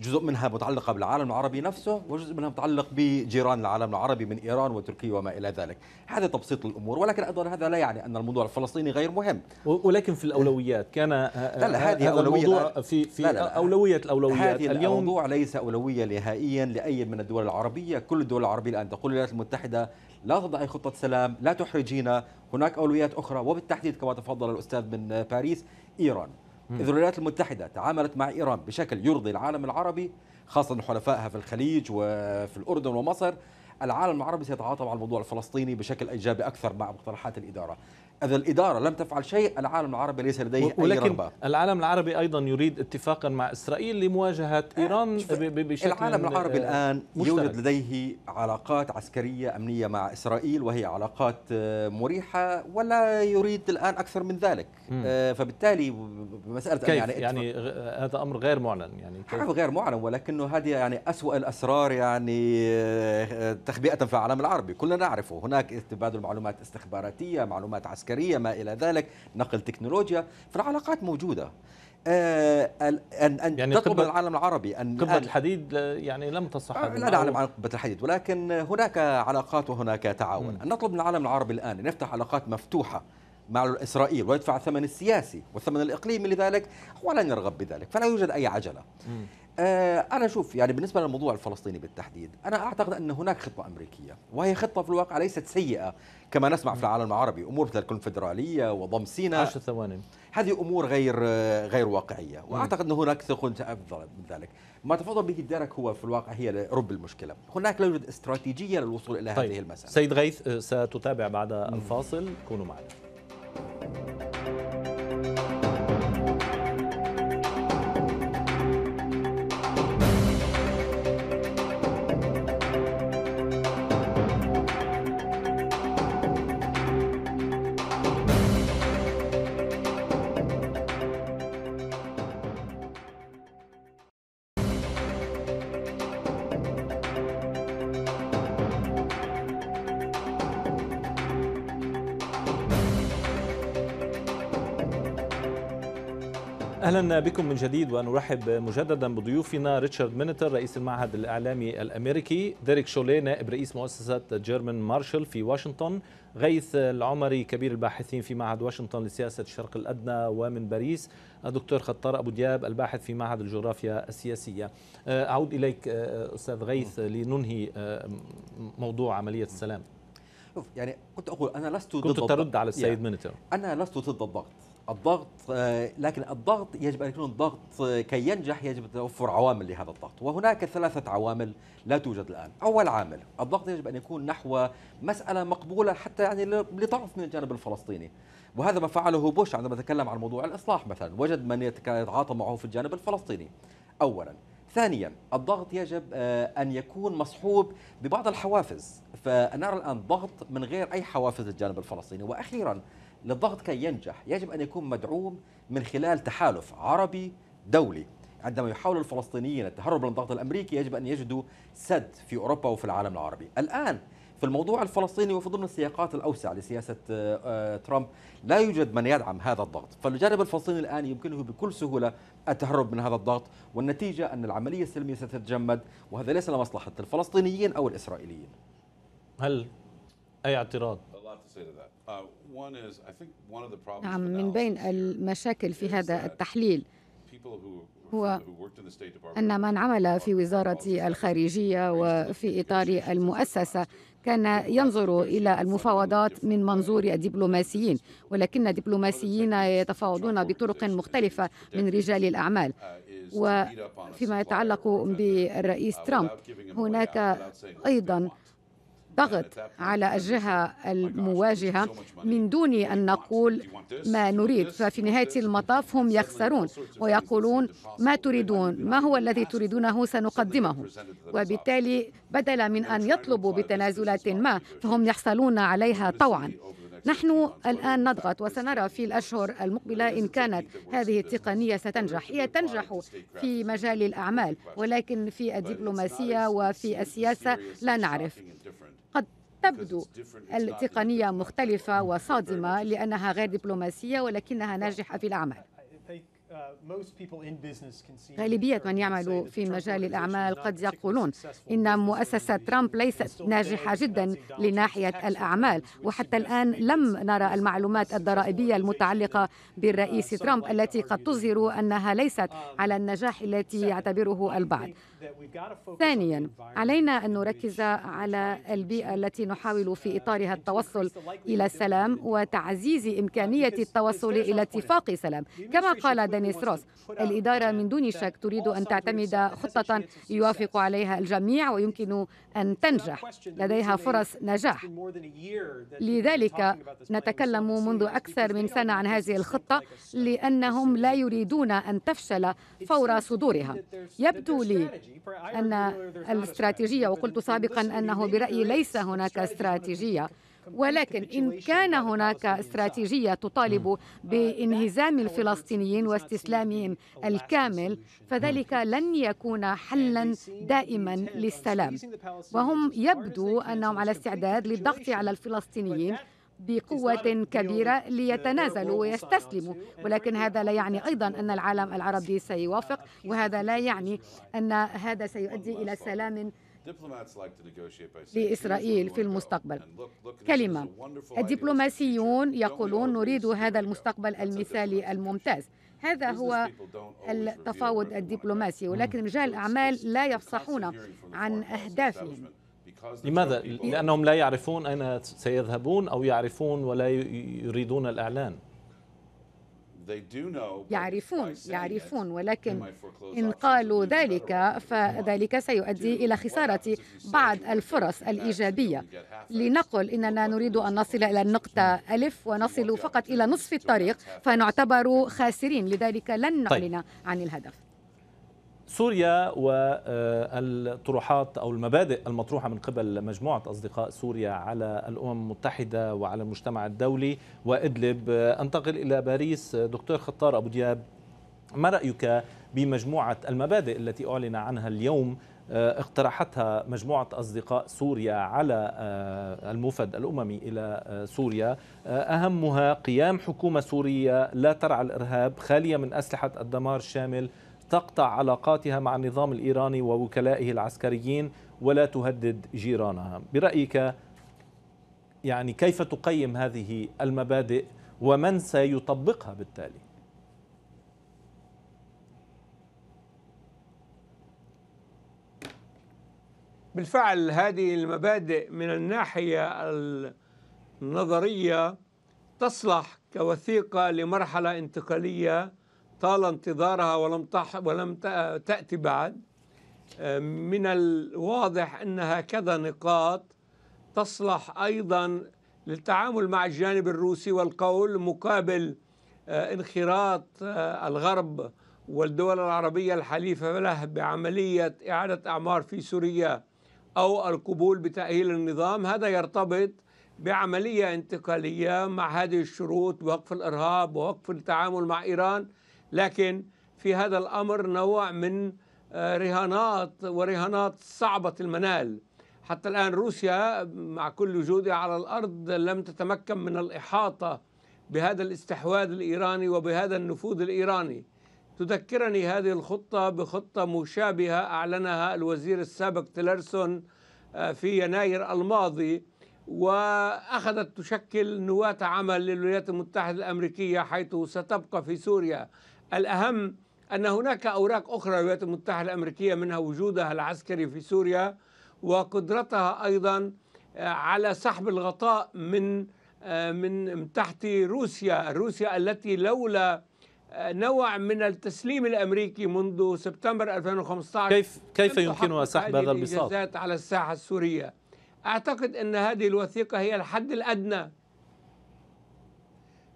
جزء منها متعلقة بالعالم العربي نفسه وجزء منها متعلق بجيران العالم العربي من إيران وتركيا وما إلى ذلك هذا تبسيط الأمور ولكن أيضا هذا لا يعني أن الموضوع الفلسطيني غير مهم ولكن في الأولويات كان آه، آه، لا لا هذه الأولوية أولوية في, في لا لا لا أولوية الأولويات هذه اليوم الموضوع ليس أولوية نهائيا لأي من الدول العربية كل الدول العربية الآن تقول الولايات المتحدة لا تضعي خطة سلام لا تحرجينا هناك أولويات أخرى وبالتحديد كما تفضل الأستاذ من باريس إيران إذ الولايات المتحدة تعاملت مع إيران بشكل يرضي العالم العربي خاصة حلفائها في الخليج وفي الأردن ومصر العالم العربي سيتعاطى مع الموضوع الفلسطيني بشكل إيجابي أكثر مع مقترحات الإدارة اذا الاداره لم تفعل شيء العالم العربي ليس لديه ولكن اي رغبه العالم العربي ايضا يريد اتفاقا مع اسرائيل لمواجهه آه، ايران بشكل العالم العربي آه، الان مشترك. يوجد لديه علاقات عسكريه امنيه مع اسرائيل وهي علاقات آه، مريحه ولا يريد الان اكثر من ذلك م. فبالتالي مساله كيف يعني, يعني هذا امر غير معلن يعني كيف غير معلن ولكنه هذه يعني اسوا الاسرار يعني تخبئه في العالم العربي كلنا نعرفه هناك تبادل معلومات استخباراتيه معلومات عسكريه العسكريه ما الى ذلك نقل تكنولوجيا فالعلاقات موجوده آه، ان ان يعني تطلب من العالم العربي ان قبه الحديد يعني لم تصح آه، لا نعلم عن قبه الحديد ولكن هناك علاقات وهناك تعاون ان نطلب من العالم العربي الان نفتح علاقات مفتوحه مع إسرائيل ويدفع الثمن السياسي والثمن الإقليمي لذلك ولن يرغب بذلك فلا يوجد أي عجلة آه، أنا شوف يعني بالنسبة للموضوع الفلسطيني بالتحديد أنا أعتقد أن هناك خطة أمريكية وهي خطة في الواقع ليست سيئة كما نسمع في العالم العربي أمور مثل الكونفدرالية وضم سيناء عشر ثواني هذه أمور غير آه، غير واقعية وأعتقد أن هناك ثقل أفضل من ذلك ما تفضل به الدرك هو في الواقع هي رب المشكلة هناك لا يوجد استراتيجية للوصول إلى طيب. هذه المسألة سيد غيث آه، ستتابع بعد الفاصل كونوا معنا Thank you. اهلا بكم من جديد ونرحب مجددا بضيوفنا ريتشارد مينتر رئيس المعهد الاعلامي الامريكي ديريك شولي نائب رئيس مؤسسه جيرمان مارشال في واشنطن غيث العمري كبير الباحثين في معهد واشنطن لسياسه الشرق الادنى ومن باريس الدكتور خطار ابو دياب الباحث في معهد الجغرافيا السياسيه أه، اعود اليك أه، استاذ غيث لننهي أه، موضوع عمليه السلام شوف يعني كنت اقول انا لست ضد كنت ترد على السيد يعني مينتر انا لست ضد الضغط الضغط آه، لكن الضغط يجب أن يكون الضغط آه، كي ينجح يجب توفر عوامل لهذا الضغط وهناك ثلاثة عوامل لا توجد الآن أول عامل الضغط يجب أن يكون نحو مسألة مقبولة حتى يعني لطرف من الجانب الفلسطيني وهذا ما فعله بوش عندما تكلم عن موضوع الإصلاح مثلا وجد من يتعاطى معه في الجانب الفلسطيني أولا ثانيا الضغط يجب آه، أن يكون مصحوب ببعض الحوافز فنرى الآن ضغط من غير أي حوافز الجانب الفلسطيني وأخيرا للضغط كي ينجح يجب أن يكون مدعوم من خلال تحالف عربي دولي عندما يحاول الفلسطينيين التهرب من الضغط الامريكي يجب ان يجدوا سد في اوروبا وفي العالم العربي. الان في الموضوع الفلسطيني وفي ضمن السياقات الاوسع لسياسه آه، آه، ترامب لا يوجد من يدعم هذا الضغط، فالجانب الفلسطيني الان يمكنه بكل سهوله التهرب من هذا الضغط والنتيجه ان العمليه السلميه ستتجمد وهذا ليس لمصلحه الفلسطينيين او الاسرائيليين. هل اي اعتراض؟ نعم من بين المشاكل في هذا التحليل هو أن من عمل في وزارة الخارجية وفي إطار المؤسسة كان ينظر إلى المفاوضات من منظور الدبلوماسيين ولكن دبلوماسيين يتفاوضون بطرق مختلفة من رجال uh, الأعمال وفيما يتعلق بالرئيس uh, ترامب هناك أيضا الضغط على الجهة المواجهة من دون أن نقول ما نريد ففي نهاية المطاف هم يخسرون ويقولون ما تريدون ما هو الذي تريدونه سنقدمه وبالتالي بدلا من أن يطلبوا بتنازلات ما فهم يحصلون عليها طوعا نحن الآن نضغط وسنرى في الأشهر المقبلة إن كانت هذه التقنية ستنجح هي تنجح في مجال الأعمال ولكن في الدبلوماسية وفي السياسة لا نعرف تبدو التقنية مختلفة وصادمة لأنها غير دبلوماسية ولكنها ناجحة في العمل Uh, غالبية من يعمل في مجال الأعمال قد يقولون إن مؤسسة ترامب ليست ناجحة جدا لناحية الأعمال وحتى الآن لم نرى المعلومات الضرائبية المتعلقة uh, بالرئيس ترامب التي قد تظهر أنها ليست um, على النجاح التي يعتبره البعض ثانيا علينا أن نركز على البيئة التي نحاول في uh, إطارها التوصل إلى السلام وتعزيز إمكانية التوصل إلى اتفاق سلام كما قال دينيس روس الإدارة من دون شك تريد أن تعتمد خطة يوافق عليها الجميع ويمكن أن تنجح لديها فرص نجاح لذلك نتكلم منذ أكثر من سنة عن هذه الخطة لأنهم لا يريدون أن تفشل فور صدورها يبدو لي أن الاستراتيجية وقلت سابقا أنه برأيي ليس هناك استراتيجية ولكن إن كان هناك استراتيجية تطالب بانهزام آه، الفلسطينيين واستسلامهم الكامل فذلك لن يكون حلا دائما للسلام وهم يبدو أنهم على استعداد للضغط على الفلسطينيين بقوة كبيرة ليتنازلوا ويستسلموا ولكن هذا لا يعني أيضا أن العالم العربي سيوافق uh, وهذا لا يعني أن هذا سيؤدي إلى سلام لإسرائيل في المستقبل كلمة الدبلوماسيون يقولون نريد هذا المستقبل المثالي الممتاز هذا هو التفاوض الدبلوماسي hmm. ولكن رجال الأعمال لا يفصحون عن أهدافهم لماذا؟ لأنهم لا يعرفون أين سيذهبون أو يعرفون ولا يريدون الإعلان يعرفون يعرفون ولكن إن قالوا ذلك فذلك سيؤدي إلى خسارة بعض الفرص الإيجابية لنقل إننا نريد أن نصل إلى النقطة ألف ونصل فقط إلى نصف الطريق فنعتبر خاسرين لذلك لن طيب. نعلن عن الهدف سوريا والطروحات أو المبادئ المطروحة من قبل مجموعة أصدقاء سوريا على الأمم المتحدة وعلى المجتمع الدولي وإدلب أنتقل إلى باريس دكتور خطار أبو دياب ما رأيك بمجموعة المبادئ التي أعلن عنها اليوم آه، اقترحتها مجموعة أصدقاء سوريا على آه، الموفد الأممي إلى آه، سوريا أهمها قيام حكومة سورية لا ترعى الإرهاب خالية من أسلحة الدمار الشامل تقطع علاقاتها مع النظام الإيراني ووكلائه العسكريين ولا تهدد جيرانها برأيك يعني كيف تقيم هذه المبادئ ومن سيطبقها بالتالي بالفعل هذه المبادئ من الناحية النظرية تصلح كوثيقة لمرحلة انتقالية طال انتظارها ولم تح ولم تأتي بعد آه، من الواضح أنها كذا نقاط تصلح أيضا للتعامل مع الجانب الروسي والقول مقابل آه، انخراط آه، الغرب والدول العربية الحليفة له بعملية إعادة أعمار في سوريا أو القبول بتأهيل النظام هذا يرتبط بعملية انتقالية مع هذه الشروط وقف الإرهاب ووقف التعامل مع إيران لكن في هذا الأمر نوع من آه، رهانات ورهانات صعبة المنال حتى الآن روسيا مع كل وجودها على الأرض لم تتمكن من الإحاطة بهذا الاستحواذ الإيراني وبهذا النفوذ الإيراني تذكرني هذه الخطة بخطة مشابهة أعلنها الوزير السابق تيلرسون آه، في يناير الماضي وأخذت تشكل نواة عمل للولايات المتحدة الأمريكية حيث ستبقى في سوريا الأهم أن هناك أوراق أخرى للولايات المتحدة الأمريكية منها وجودها العسكري في سوريا وقدرتها أيضا آه، على سحب الغطاء من آه، من تحت روسيا روسيا التي لولا آه، نوع من التسليم الامريكي منذ سبتمبر 2015 كيف كيف يمكنها سحب هذا البساط على الساحه السوريه اعتقد ان هذه الوثيقه هي الحد الادنى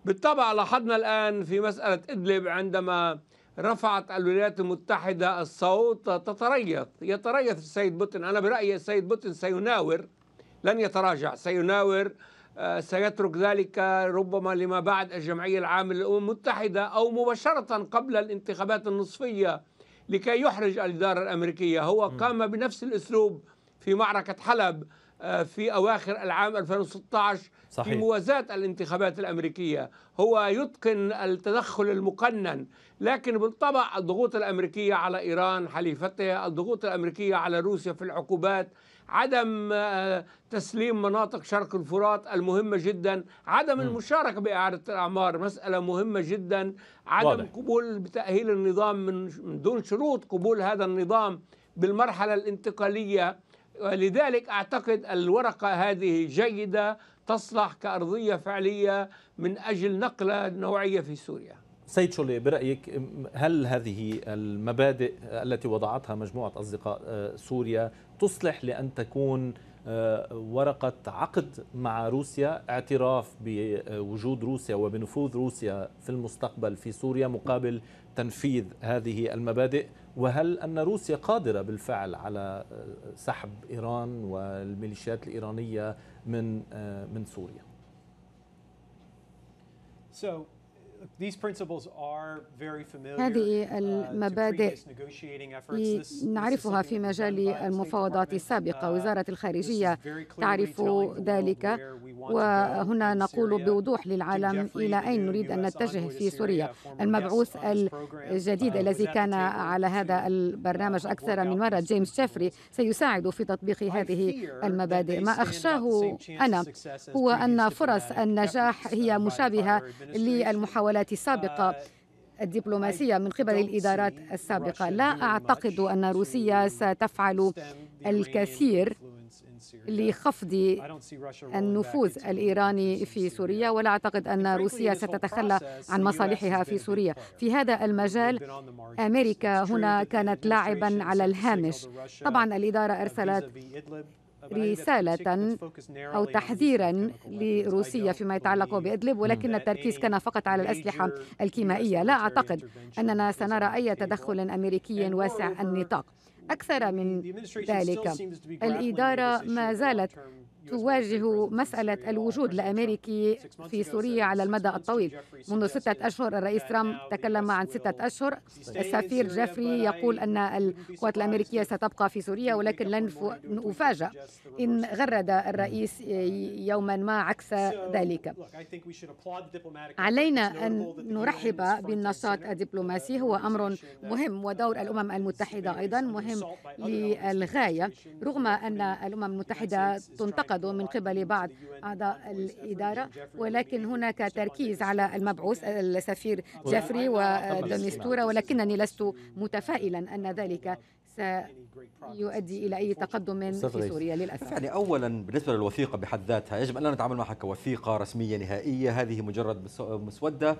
بالطبع لاحظنا الآن في مسألة إدلب عندما رفعت الولايات المتحدة الصوت تتريث يتريث السيد بوتين أنا برأيي السيد بوتين سيناور لن يتراجع سيناور آه، سيترك ذلك ربما لما بعد الجمعية العامة للأمم المتحدة أو مباشرة قبل الانتخابات النصفية لكي يحرج الإدارة الأمريكية هو قام بنفس الأسلوب في معركة حلب آه، في أواخر العام 2016 صحيح. في موازاة الانتخابات الأمريكية هو يتقن التدخل المقنن لكن بالطبع الضغوط الأمريكية على إيران حليفتها الضغوط الأمريكية على روسيا في العقوبات عدم آه، تسليم مناطق شرق الفرات المهمة جدا عدم المشاركة بإعادة الأعمار مسألة مهمة جدا عدم واضح. قبول بتأهيل النظام من دون شروط قبول هذا النظام بالمرحلة الانتقالية ولذلك أعتقد الورقة هذه جيدة تصلح كأرضية فعلية من أجل نقلة نوعية في سوريا سيد شولي برأيك هل هذه المبادئ التي وضعتها مجموعة أصدقاء آه، سوريا تصلح لأن تكون آه، ورقة عقد مع روسيا اعتراف بوجود روسيا وبنفوذ روسيا في المستقبل في سوريا مقابل تنفيذ هذه المبادئ وهل أن روسيا قادرة بالفعل على آه، سحب إيران والميليشيات الإيرانية من آه، من سوريا؟ So هذه uh, المبادئ نعرفها في مجال المفاوضات السابقة uh, وزارة الخارجية تعرف ذلك وهنا نقول بوضوح للعالم إلى أين نريد أن نتجه في سوريا المبعوث uh, الجديد الذي كان على هذا البرنامج أكثر من مرة جيمس شيفري سيساعد في تطبيق هذه المبادئ ما أخشاه أنا هو أن فرص النجاح هي مشابهة للمحاولات المحاولات السابقة الدبلوماسية من قبل الإدارات السابقة لا أعتقد أن روسيا ستفعل الكثير لخفض النفوذ الإيراني في سوريا ولا أعتقد أن روسيا ستتخلى عن مصالحها في سوريا في هذا المجال أمريكا هنا كانت لاعبا على الهامش طبعا الإدارة أرسلت رسالة أو تحذيرا لروسيا فيما يتعلق بإدلب ولكن التركيز كان فقط على الأسلحة الكيمائية لا أعتقد أننا سنرى أي تدخل أمريكي واسع النطاق أكثر من ذلك الإدارة ما زالت تواجه مسألة الوجود الأمريكي في سوريا على المدى الطويل منذ ستة أشهر الرئيس ترامب تكلم عن ستة أشهر السفير جيفري يقول أن القوات الأمريكية ستبقى في سوريا ولكن لن أفاجأ إن غرد الرئيس يوما ما عكس ذلك علينا أن نرحب بالنشاط الدبلوماسي هو أمر مهم ودور الأمم المتحدة أيضا مهم للغاية رغم أن الأمم المتحدة تنتقد اتخذوا من قبل بعض أعضاء الإدارة ولكن هناك تركيز على المبعوث السفير جافري ودميستورا ولكنني لست متفائلا أن ذلك سيؤدي الى اي تقدم في سوريا للاسف. يعني اولا بالنسبه للوثيقه بحد ذاتها يجب ان لا نتعامل معها كوثيقه رسميه نهائيه، هذه مجرد مسوده،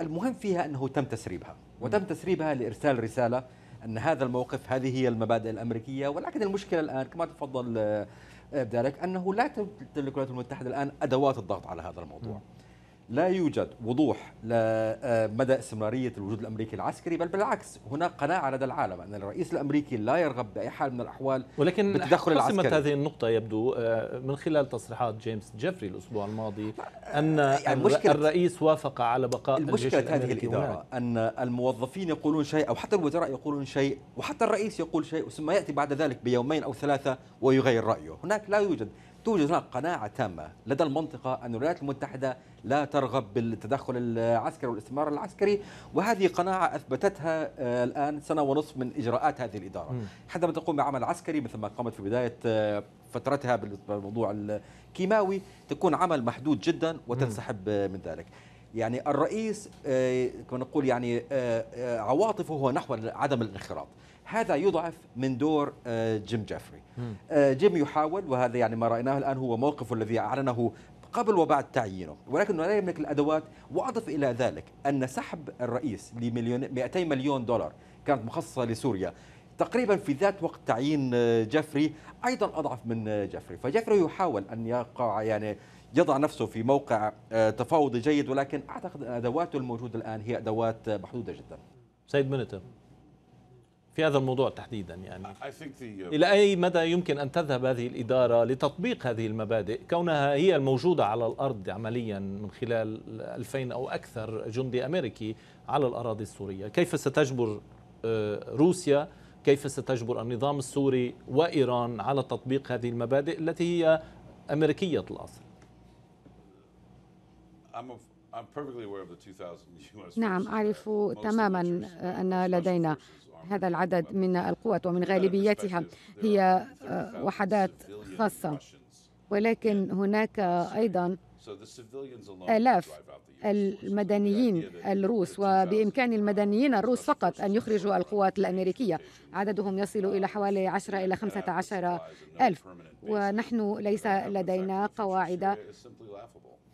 المهم فيها انه تم تسريبها، وتم تسريبها لارسال رساله ان هذا الموقف هذه هي المبادئ الامريكيه، ولكن المشكله الان كما تفضل بذلك انه لا تمتلك الولايات المتحده الان ادوات الضغط على هذا الموضوع م. لا يوجد وضوح لمدى آه، استمرارية الوجود الأمريكي العسكري بل بالعكس هناك قناعة لدى العالم أن الرئيس الأمريكي لا يرغب بأي حال من الأحوال ولكن بالتدخل العسكري هذه النقطة يبدو آه، من خلال تصريحات جيمس جيفري الأسبوع الماضي أن آه، يعني الرئيس وافق على بقاء المشكلة هذه الإدارة أن الموظفين يقولون شيء أو حتى الوزراء يقولون شيء وحتى الرئيس يقول شيء ثم يأتي بعد ذلك بيومين أو ثلاثة ويغير رأيه هناك لا يوجد توجد هناك قناعة تامة لدى المنطقة أن الولايات المتحدة لا ترغب بالتدخل العسكري والاستمرار العسكري وهذه قناعة أثبتتها آه، الآن سنة ونصف من إجراءات هذه الإدارة حينما تقوم بعمل عسكري مثل ما قامت في بداية آه، فترتها بالموضوع الكيماوي تكون عمل محدود جدا وتنسحب آه، من ذلك يعني الرئيس كما نقول يعني عواطفه هو نحو عدم الانخراط هذا يضعف من دور آه، جيم جيفري آه، جيم يحاول وهذا يعني ما رأيناه الآن هو موقفه الذي أعلنه قبل وبعد تعيينه ولكنه لا يملك الأدوات وأضف إلى ذلك أن سحب الرئيس لمليون 200 مليون دولار كانت مخصصة لسوريا تقريبا في ذات وقت تعيين آه، جيفري أيضا أضعف من جيفري فجيفري يحاول أن يقع يعني يضع نفسه في موقع تفاوضي جيد ولكن أعتقد أن أدواته الموجودة الآن هي أدوات محدودة جدا سيد منتر في هذا الموضوع تحديدا يعني uh, إلى أي مدى يمكن أن تذهب هذه الإدارة لتطبيق هذه المبادئ كونها هي الموجودة على الأرض عمليا من خلال 2000 أو أكثر جندي أمريكي على الأراضي السورية كيف ستجبر آه، روسيا كيف ستجبر النظام السوري وإيران على تطبيق هذه المبادئ التي هي أمريكية الأصل نعم أعرف uh, تماما آه، أن لدينا هذا العدد من القوات ومن غالبيتها هي آه، وحدات خاصة ولكن هناك أيضا آلاف المدنيين الروس وبإمكان المدنيين الروس فقط أن يخرجوا القوات الأمريكية عددهم يصل إلى حوالي 10 إلى 15 ألف ونحن ليس لدينا قواعد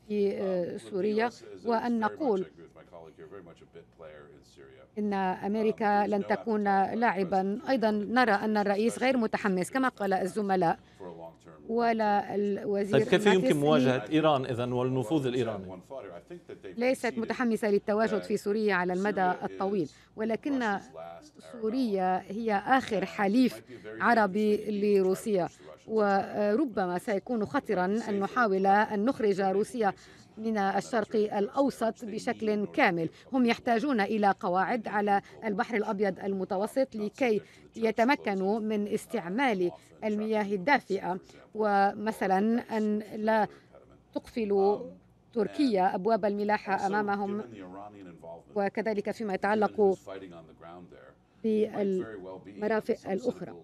في آه، um, سوريا وأن نقول إن um, أمريكا لن تكون لاعبا أيضا نرى أن الرئيس غير متحمس كما قال الزملاء ولا الوزير طيب كيف يمكن مواجهة إيران إذا والنفوذ الإيراني؟ ليست متحمسة للتواجد في سوريا على المدى الطويل ولكن سوريا هي آخر حليف عربي لروسيا وربما سيكون خطرا أن نحاول أن نخرج روسيا من الشرق الأوسط بشكل كامل هم يحتاجون إلى قواعد على البحر الأبيض المتوسط لكي يتمكنوا من استعمال المياه الدافئة ومثلا أن لا تقفل تركيا أبواب الملاحة أمامهم وكذلك فيما يتعلق في المرافق الأخرى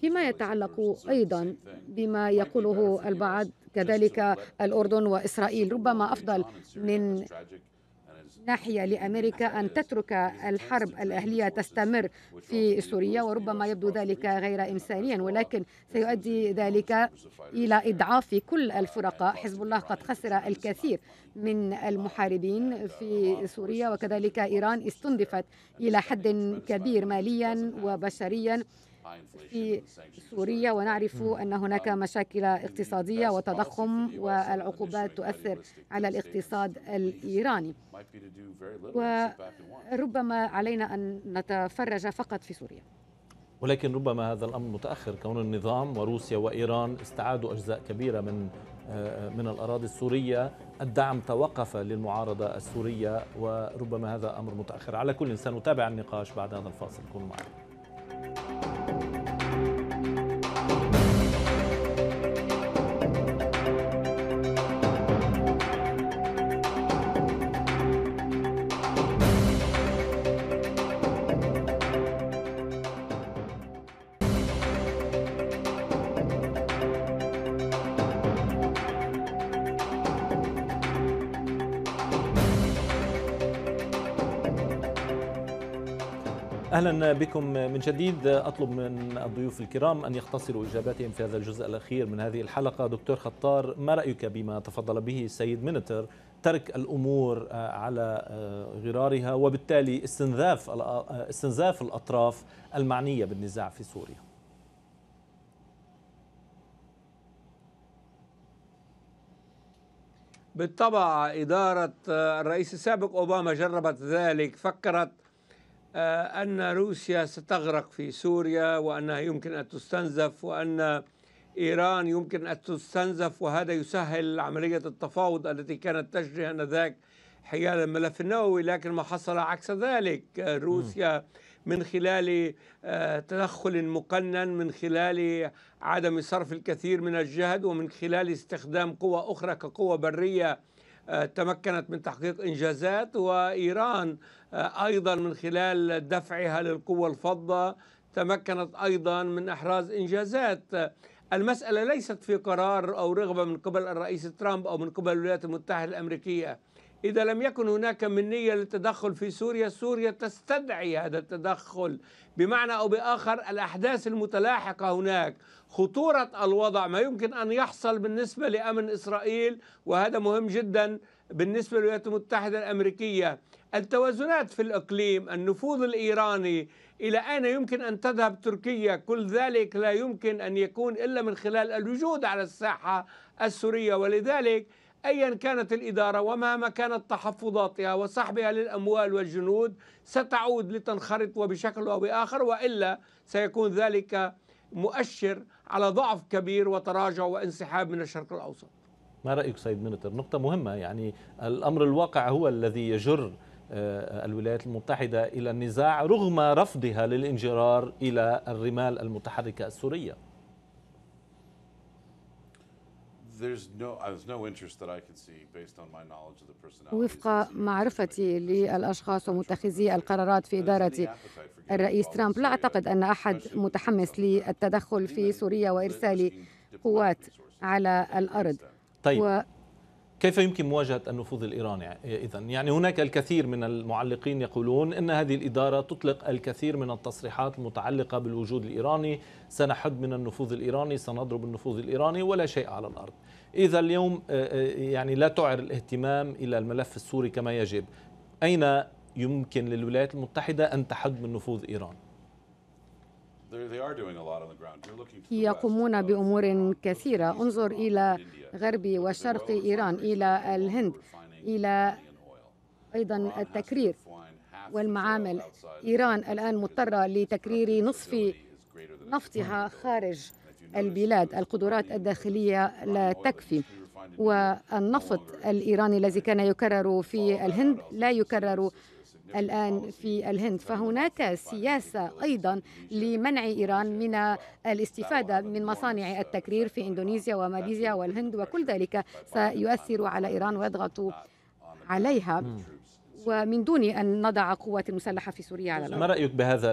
فيما يتعلق أيضا بما يقوله البعض كذلك الأردن وإسرائيل ربما أفضل من ناحية لأمريكا أن تترك الحرب الأهلية تستمر في سوريا وربما يبدو ذلك غير إنسانيا ولكن سيؤدي ذلك إلى إضعاف كل الفرقاء حزب الله قد خسر الكثير من المحاربين في سوريا وكذلك إيران استندفت إلى حد كبير ماليا وبشريا في سوريا ونعرف mm. أن هناك um, مشاكل اقتصادية وتضخم والعقوبات تؤثر على الاقتصاد الإيراني وربما علينا أن نتفرج فقط في سوريا ولكن ربما هذا الامر متاخر كون النظام وروسيا وايران استعادوا اجزاء كبيره من آه، من الاراضي السوريه، الدعم توقف للمعارضه السوريه وربما هذا امر متاخر، على كل سنتابع النقاش بعد هذا الفاصل، كونوا معنا. اهلا بكم من جديد اطلب من الضيوف الكرام ان يختصروا اجاباتهم في هذا الجزء الاخير من هذه الحلقه دكتور خطار ما رايك بما تفضل به السيد منتر ترك الامور على غرارها وبالتالي استنزاف استنزاف الاطراف المعنيه بالنزاع في سوريا بالطبع إدارة الرئيس السابق أوباما جربت ذلك فكرت آه، أن روسيا ستغرق في سوريا وأنها يمكن أن تستنزف وأن إيران يمكن أن تستنزف وهذا يسهل عملية التفاوض التي كانت تجري آنذاك حيال الملف النووي لكن ما حصل عكس ذلك آه، روسيا من خلال آه، تدخل مقنن من خلال عدم صرف الكثير من الجهد ومن خلال استخدام قوى أخرى كقوة برية آه، تمكنت من تحقيق إنجازات وإيران آه، أيضا من خلال دفعها للقوة الفضة تمكنت أيضا من إحراز إنجازات المسألة ليست في قرار أو رغبة من قبل الرئيس ترامب أو من قبل الولايات المتحدة الأمريكية إذا لم يكن هناك منية للتدخل في سوريا سوريا تستدعي هذا التدخل بمعنى أو بآخر الأحداث المتلاحقة هناك خطورة الوضع ما يمكن أن يحصل بالنسبة لأمن إسرائيل وهذا مهم جدا بالنسبة للولايات المتحدة الأمريكية التوازنات في الإقليم النفوذ الإيراني إلى أين يمكن أن تذهب تركيا كل ذلك لا يمكن أن يكون إلا من خلال الوجود على الساحة السورية ولذلك ايا كانت الاداره ومهما كانت تحفظاتها وسحبها للاموال والجنود ستعود لتنخرط وبشكل او باخر والا سيكون ذلك مؤشر على ضعف كبير وتراجع وانسحاب من الشرق الاوسط. ما رايك سيد منتر؟ نقطة مهمة يعني الامر الواقع هو الذي يجر آه، الولايات المتحدة الى النزاع رغم رفضها للانجرار الى الرمال المتحركة السورية. وفق معرفتي للأشخاص ومتخذي القرارات في إدارة الرئيس ترامب لا أعتقد أن أحد متحمس للتدخل في سوريا وإرسال قوات على الأرض طيب و كيف يمكن مواجهة النفوذ الإيراني إذا؟ يعني هناك الكثير من المعلقين يقولون أن هذه الإدارة تطلق الكثير من التصريحات المتعلقة بالوجود الإيراني سنحد من النفوذ الإيراني سنضرب النفوذ الإيراني ولا شيء على الأرض إذا اليوم آه، آه، يعني لا تعر الاهتمام إلى الملف السوري كما يجب أين يمكن للولايات المتحدة أن تحد من نفوذ إيران؟ يقومون بأمور كثيرة انظر إلى غرب وشرق إيران إلى الهند إلى أيضا التكرير والمعامل إيران الآن مضطرة لتكرير نصف نفطها خارج البلاد القدرات الداخلية لا تكفي والنفط الإيراني الذي كان يكرر في الهند لا يكرر الآن في الهند فهناك سياسة أيضا لمنع إيران من الاستفادة من مصانع التكرير في إندونيسيا وماليزيا والهند وكل ذلك سيؤثر على إيران ويضغط عليها ومن دون أن نضع قوات مسلحة في سوريا على الأرض ما رأيك بهذا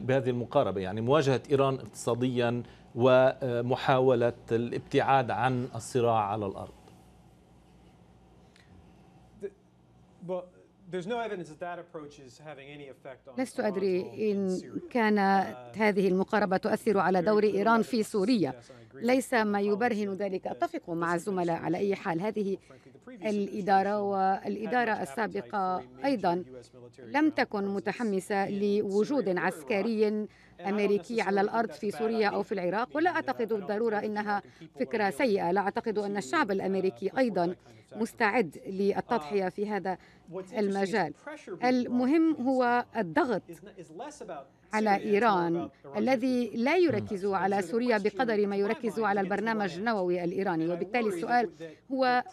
بهذه المقاربة يعني مواجهة إيران اقتصاديا ومحاولة الابتعاد عن الصراع على الأرض لست أدري إن كانت uh, هذه المقاربة تؤثر على دور إيران في سوريا ليس ما يبرهن ذلك أتفق مع الزملاء على أي حال هذه الإدارة والإدارة السابقة أيضا لم تكن متحمسة لوجود عسكري آه، أمريكي على الأرض في سوريا أو في العراق ولا أعتقد بالضرورة أنها فكرة سيئة لا أعتقد أن الشعب الأمريكي أيضا مستعد للتضحية في هذا المجال المهم هو الضغط على إيران الذي لا يركز على سوريا بقدر ما يركز على البرنامج النووي الإيراني وبالتالي السؤال هو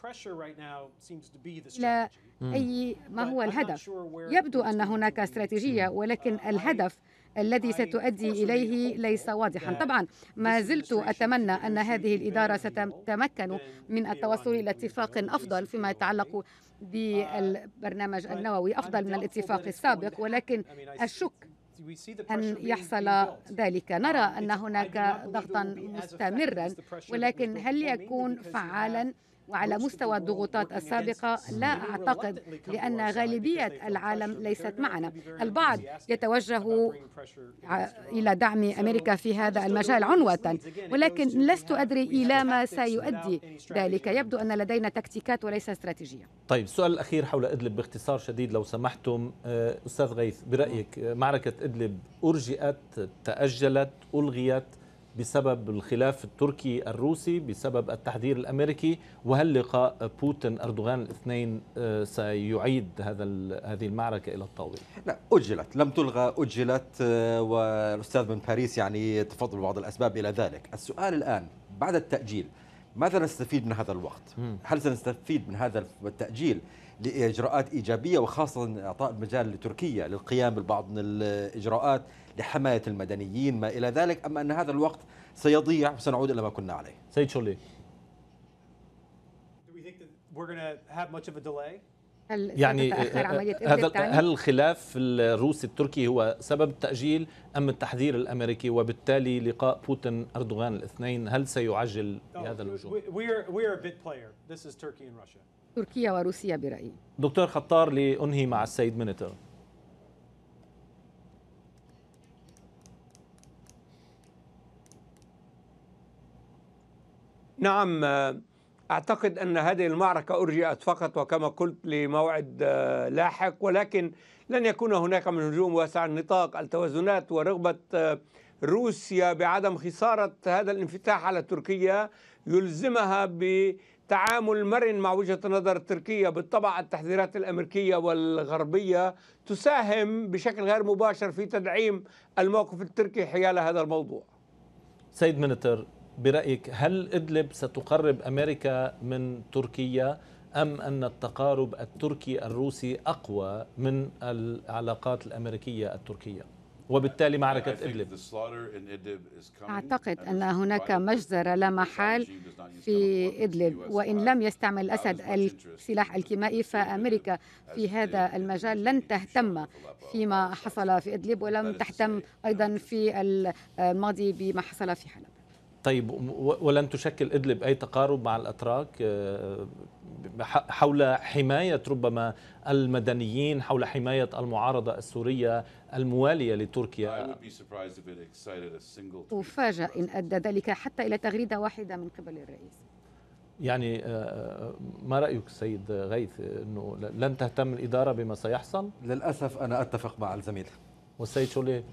لا أي ما هو الهدف يبدو أن هناك استراتيجية ولكن الهدف الذي ستؤدي إليه ليس واضحا طبعا ما زلت أتمنى أن هذه الإدارة ستتمكن من التوصل إلى اتفاق أفضل فيما يتعلق بالبرنامج النووي أفضل من الاتفاق السابق ولكن الشك أن يحصل ذلك نرى أن هناك ضغطا مستمرا ولكن هل يكون فعالا وعلى مستوى الضغوطات السابقة لا أعتقد لأن غالبية العالم ليست معنا البعض يتوجه إلى دعم أمريكا في هذا المجال عنوة ولكن لست أدري إلى ما سيؤدي ذلك يبدو أن لدينا تكتيكات وليس استراتيجية طيب السؤال الأخير حول إدلب باختصار شديد لو سمحتم أستاذ غيث برأيك معركة إدلب أرجئت تأجلت ألغيت بسبب الخلاف التركي الروسي بسبب التحذير الامريكي وهل لقاء بوتين اردوغان الاثنين آه، سيعيد هذا هذه المعركه الى الطاوله؟ لا نعم، اجلت لم تلغى اجلت آه، والاستاذ من باريس يعني تفضل بعض الاسباب الى ذلك، السؤال الان بعد التاجيل ماذا نستفيد من هذا الوقت؟ هل سنستفيد من هذا التاجيل لاجراءات ايجابيه وخاصه اعطاء المجال لتركيا للقيام ببعض من الاجراءات لحماية المدنيين ما إلى ذلك أما أن هذا الوقت سيضيع وسنعود إلى ما كنا عليه سيد شولي يعني آه، آه، هذا هل الخلاف الروسي التركي هو سبب التأجيل أم التحذير الأمريكي وبالتالي لقاء بوتين أردوغان الاثنين هل سيعجل هذا الهجوم؟ تركيا وروسيا برأيي دكتور خطار لأنهي مع السيد مينيتر نعم آه، أعتقد أن هذه المعركة أرجئت فقط وكما قلت لموعد آه، لاحق ولكن لن يكون هناك من هجوم واسع النطاق التوازنات ورغبة آه، روسيا بعدم خسارة هذا الانفتاح على تركيا يلزمها بتعامل مرن مع وجهة النظر التركية بالطبع التحذيرات الأمريكية والغربية تساهم بشكل غير مباشر في تدعيم الموقف التركي حيال هذا الموضوع سيد منتر برأيك هل إدلب ستقرب أمريكا من تركيا أم أن التقارب التركي الروسي أقوى من العلاقات الأمريكية التركية؟ وبالتالي معركة إدلب أعتقد أن هناك مجزرة لا محال في إدلب وإن لم يستعمل الأسد السلاح الكيمائي فأمريكا في هذا المجال لن تهتم فيما حصل في إدلب ولم تهتم أيضا uh, في الماضي بما حصل في حلب طيب ولن تشكل ادلب اي تقارب مع الاتراك آه، حول حمايه ربما المدنيين حول حمايه المعارضه السوريه المواليه لتركيا افاجا ان ادى ذلك حتى الى تغريده واحده من قبل الرئيس يعني آه، آه، ما رايك سيد غيث انه لن تهتم الاداره بما سيحصل؟ للاسف انا اتفق مع الزميل والسيد شوليه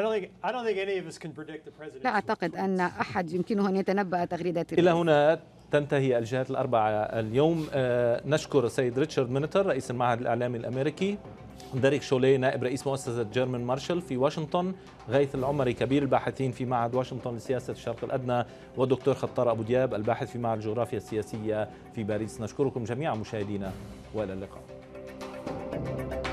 لا أعتقد أن أحد يمكنه أن يتنبأ تغريدات إلى هنا تنتهي الجهات الأربعة اليوم آه، نشكر السيد ريتشارد مينتر رئيس المعهد الإعلامي الأمريكي ديريك شولي نائب رئيس مؤسسة جيرمن مارشال في واشنطن غيث العمري كبير الباحثين في معهد واشنطن لسياسة الشرق الأدنى والدكتور خطار أبو دياب الباحث في معهد الجغرافيا السياسية في باريس نشكركم جميعا مشاهدينا وإلى اللقاء